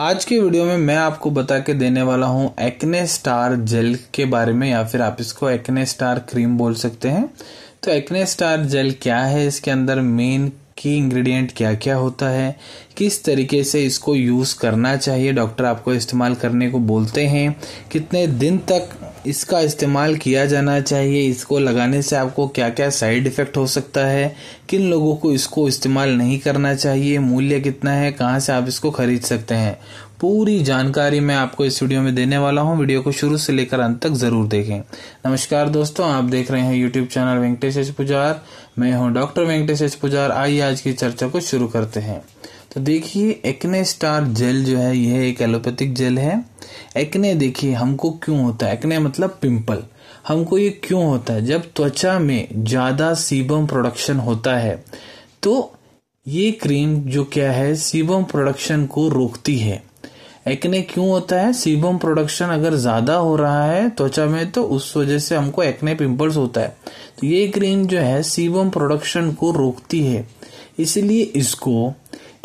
आज के वीडियो में मैं आपको बता के देने वाला हूं एक्ने स्टार जेल के बारे में या फिर आप इसको एक्ने स्टार क्रीम बोल सकते हैं तो एक्ने स्टार जेल क्या है इसके अंदर मेन की इंग्रेडिएंट क्या क्या होता है किस तरीके से इसको यूज़ करना चाहिए डॉक्टर आपको इस्तेमाल करने को बोलते हैं कितने दिन तक इसका इस्तेमाल किया जाना चाहिए इसको लगाने से आपको क्या क्या साइड इफ़ेक्ट हो सकता है किन लोगों को इसको इस्तेमाल नहीं करना चाहिए मूल्य कितना है कहाँ से आप इसको खरीद सकते हैं पूरी जानकारी मैं आपको इस वीडियो में देने वाला हूँ वीडियो को शुरू से लेकर अंत तक ज़रूर देखें नमस्कार दोस्तों आप देख रहे हैं यूट्यूब चैनल वेंकटेश पुजार मैं हूँ डॉक्टर वेंकटेश पुजार आइए आज की चर्चा को शुरू करते हैं तो देखिए एक्ने स्टार जेल जो है यह एक एलोपैथिक जेल है एक्ने देखिए हमको क्यों होता है एक्ने मतलब पिंपल हमको ये क्यों होता है जब त्वचा में ज़्यादा सीबम प्रोडक्शन होता है तो ये क्रीम जो क्या है सीबम प्रोडक्शन को रोकती है एक्ने क्यों होता है सीबम प्रोडक्शन अगर ज़्यादा हो रहा है त्वचा में तो उस वजह से हमको एक्ने पिंपल्स होता है तो ये क्रीम जो है सीबम प्रोडक्शन को रोकती है इसलिए इसको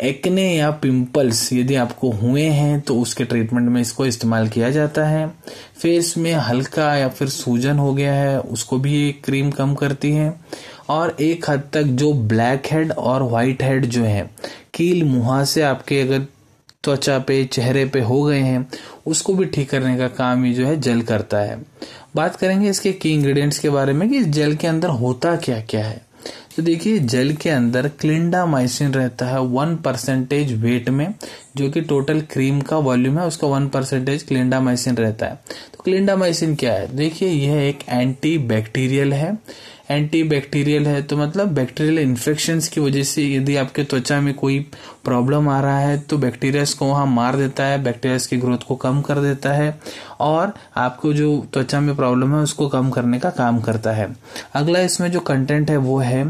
एक्ने या पिंपल्स यदि आपको हुए हैं तो उसके ट्रीटमेंट में इसको इस्तेमाल किया जाता है फेस में हल्का या फिर सूजन हो गया है उसको भी ये क्रीम कम करती है और एक हद तक जो ब्लैक हेड और वाइट हेड जो है कील मुहा से आपके अगर त्वचा पे चेहरे पे हो गए हैं उसको भी ठीक करने का काम ये जो है जल करता है बात करेंगे इसके की इंग्रेडिएंट्स के बारे में कि जेल के अंदर होता क्या क्या है तो देखिए जल के अंदर क्लिंडामाइसिन रहता है वन परसेंटेज वेट में जो कि टोटल क्रीम का वॉल्यूम है उसका वन परसेंटेज क्लिंडामाइसिन रहता है तो क्लिंडामाइसिन क्या है देखिए यह एक एंटी बैक्टीरियल है एंटी बैक्टीरियल है तो मतलब बैक्टीरियल इन्फेक्शन की वजह से यदि आपके त्वचा में कोई प्रॉब्लम आ रहा है तो बैक्टीरियाज को वहाँ मार देता है बैक्टीरियाज की ग्रोथ को कम कर देता है और आपको जो त्वचा में प्रॉब्लम है उसको कम करने का काम करता है अगला इसमें जो कंटेंट है वो है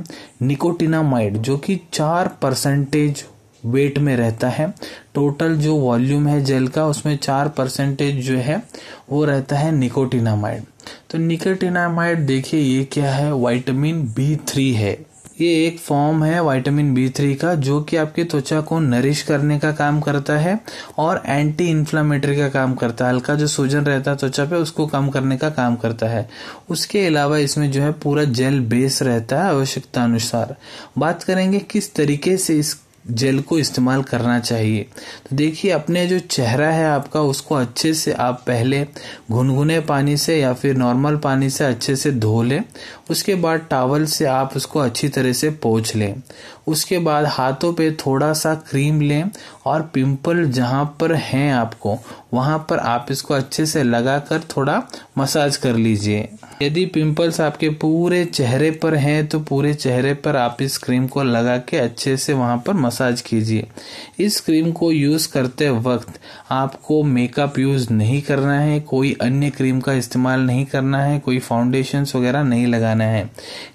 निकोटिनामाइड जो कि चार परसेंटेज वेट में रहता है टोटल जो वॉल्यूम है जेल का उसमें चार परसेंटेज जो है वो रहता है निकोटिनामाइड तो निकोटिनामाइड देखिए ये क्या है वाइटामिन बी थ्री है ये एक फॉर्म है वाइटामिन बी थ्री का जो कि आपकी त्वचा को नरिश करने का काम करता है और एंटी इन्फ्लामेटरी का काम करता है हल्का जो सूजन रहता है त्वचा पे उसको कम करने का काम करता है उसके अलावा इसमें जो है पूरा जेल बेस रहता है आवश्यकता अनुसार बात करेंगे किस तरीके से इस जेल को इस्तेमाल करना चाहिए तो देखिए अपने जो चेहरा है आपका उसको अच्छे से आप पहले गुनगुने पानी से या फिर नॉर्मल पानी से अच्छे से धो लें उसके बाद टावल से आप उसको अच्छी तरह से पोछ लें उसके बाद हाथों पे थोड़ा सा क्रीम लें और पिंपल जहाँ पर हैं आपको वहाँ पर आप इसको अच्छे से लगा कर थोड़ा मसाज कर लीजिए यदि पिंपल्स आपके पूरे चेहरे पर हैं तो पूरे चेहरे पर आप इस क्रीम को लगा के अच्छे से वहाँ पर मसाज कीजिए इस क्रीम को यूज़ करते वक्त आपको मेकअप यूज़ नहीं करना है कोई अन्य क्रीम का इस्तेमाल नहीं करना है कोई फाउंडेशन वगैरह नहीं लगाना लगाना है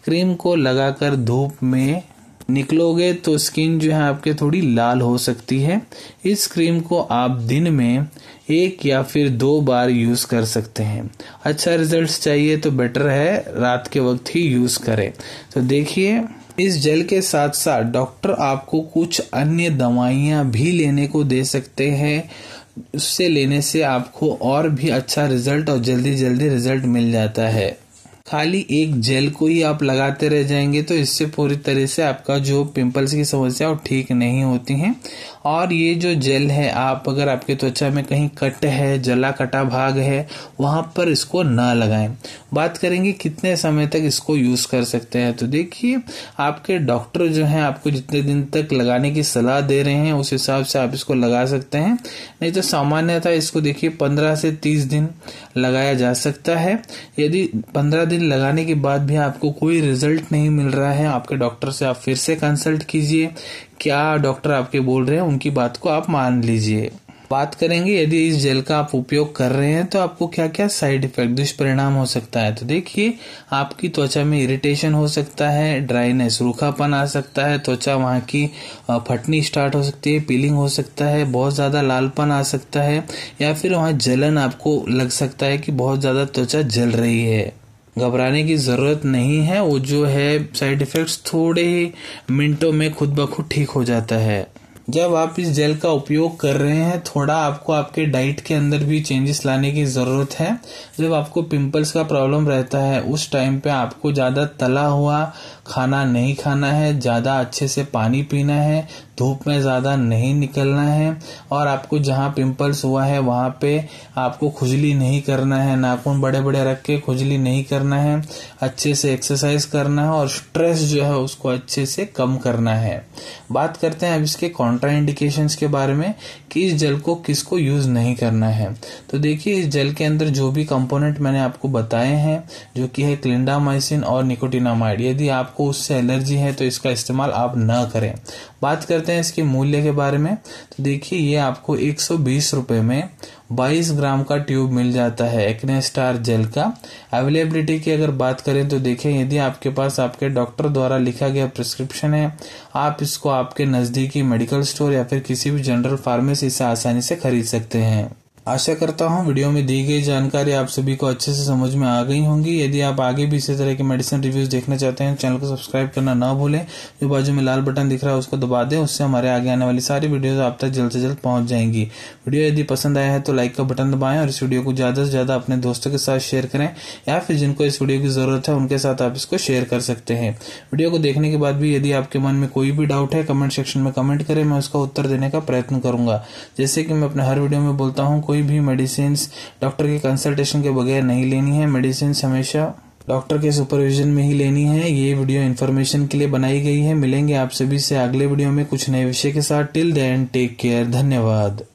क्रीम को लगाकर धूप में निकलोगे तो स्किन जो है आपके थोड़ी लाल हो सकती है इस क्रीम को आप दिन में एक या फिर दो बार यूज़ कर सकते हैं अच्छा रिजल्ट चाहिए तो बेटर है रात के वक्त ही यूज़ करें तो देखिए इस जेल के साथ साथ डॉक्टर आपको कुछ अन्य दवाइयां भी लेने को दे सकते हैं उससे लेने से आपको और भी अच्छा रिजल्ट और जल्दी जल्दी रिजल्ट मिल जाता है खाली एक जेल को ही आप लगाते रह जाएंगे तो इससे पूरी तरह से आपका जो पिंपल्स की समस्या वो ठीक नहीं होती है और ये जो जेल है आप अगर आपके त्वचा में कहीं कट है जला कटा भाग है वहां पर इसको ना लगाएं बात करेंगे कितने समय तक इसको यूज़ कर सकते हैं तो देखिए आपके डॉक्टर जो हैं आपको जितने दिन तक लगाने की सलाह दे रहे हैं उस हिसाब से आप इसको लगा सकते हैं नहीं तो सामान्यतः इसको देखिए पंद्रह से तीस दिन लगाया जा सकता है यदि पंद्रह दिन लगाने के बाद भी आपको कोई रिजल्ट नहीं मिल रहा है आपके डॉक्टर से आप फिर से कंसल्ट कीजिए क्या डॉक्टर आपके बोल रहे हैं उनकी बात को आप मान लीजिए बात करेंगे यदि इस जेल का आप उपयोग कर रहे हैं तो आपको क्या क्या साइड इफेक्ट दुष्परिणाम हो सकता है तो देखिए आपकी त्वचा में इरिटेशन हो सकता है ड्राइनेस रूखापन आ सकता है त्वचा वहाँ की फटनी स्टार्ट हो सकती है पीलिंग हो सकता है बहुत ज़्यादा लालपन आ सकता है या फिर वहाँ जलन आपको लग सकता है कि बहुत ज़्यादा त्वचा जल रही है घबराने की ज़रूरत नहीं है वो जो है साइड इफ़ेक्ट्स थोड़े ही मिनटों में खुद ब खुद ठीक हो जाता है जब आप इस जेल का उपयोग कर रहे हैं थोड़ा आपको आपके डाइट के अंदर भी चेंजेस लाने की ज़रूरत है जब आपको पिंपल्स का प्रॉब्लम रहता है उस टाइम पे आपको ज़्यादा तला हुआ खाना नहीं खाना है ज़्यादा अच्छे से पानी पीना है धूप में ज़्यादा नहीं निकलना है और आपको जहाँ पिंपल्स हुआ है वहाँ पे आपको खुजली नहीं करना है नाखून बड़े बड़े रख के खुजली नहीं करना है अच्छे से एक्सरसाइज करना है और स्ट्रेस जो है उसको अच्छे से कम करना है बात करते हैं अब इसके इंडिकेशन के बारे में कि इस जल को किसको यूज़ नहीं करना है तो देखिए इस जल के अंदर जो भी कंपोनेंट मैंने आपको बताए हैं जो कि है क्लिंडामाइसिन और निकोटिनामाइड यदि आपको उससे एलर्जी है तो इसका इस्तेमाल आप न करें बात करते हैं इसके मूल्य के बारे में तो देखिए ये आपको एक सौ में 22 ग्राम का ट्यूब मिल जाता है एक्ने स्टार जेल का अवेलेबिलिटी की अगर बात करें तो देखिए यदि आपके पास आपके डॉक्टर द्वारा लिखा गया प्रिस्क्रिप्शन है आप इसको आपके नज़दीकी मेडिकल स्टोर या फिर किसी भी जनरल फार्मेसी से आसानी से खरीद सकते हैं आशा करता हूँ वीडियो में दी गई जानकारी आप सभी को अच्छे से समझ में आ गई होंगी यदि आप आगे भी इसी तरह के मेडिसिन रिव्यूज देखना चाहते हैं चैनल को सब्सक्राइब करना ना भूलें जो बाजू में लाल बटन दिख रहा है उसको दबा दें उससे हमारे आगे आने वाली सारी वीडियोज आप तक जल्द से जल्द पहुंच जाएंगी वीडियो यदि पसंद आया है तो लाइक का बटन दबाएं और इस वीडियो को ज़्यादा से ज़्यादा अपने दोस्तों के साथ शेयर करें या फिर जिनको इस वीडियो की ज़रूरत है उनके साथ आप इसको शेयर कर सकते हैं वीडियो को देखने के बाद भी यदि आपके मन में कोई भी डाउट है कमेंट सेक्शन में कमेंट करें मैं उसका उत्तर देने का प्रयत्न करूंगा जैसे कि मैं अपने हर वीडियो में बोलता हूँ कोई भी मेडिसिन्स डॉक्टर के कंसल्टेशन के बगैर नहीं लेनी है मेडिसिन हमेशा डॉक्टर के सुपरविजन में ही लेनी है ये वीडियो इन्फॉर्मेशन के लिए बनाई गई है मिलेंगे आप सभी से अगले वीडियो में कुछ नए विषय के साथ टिल देन टेक केयर धन्यवाद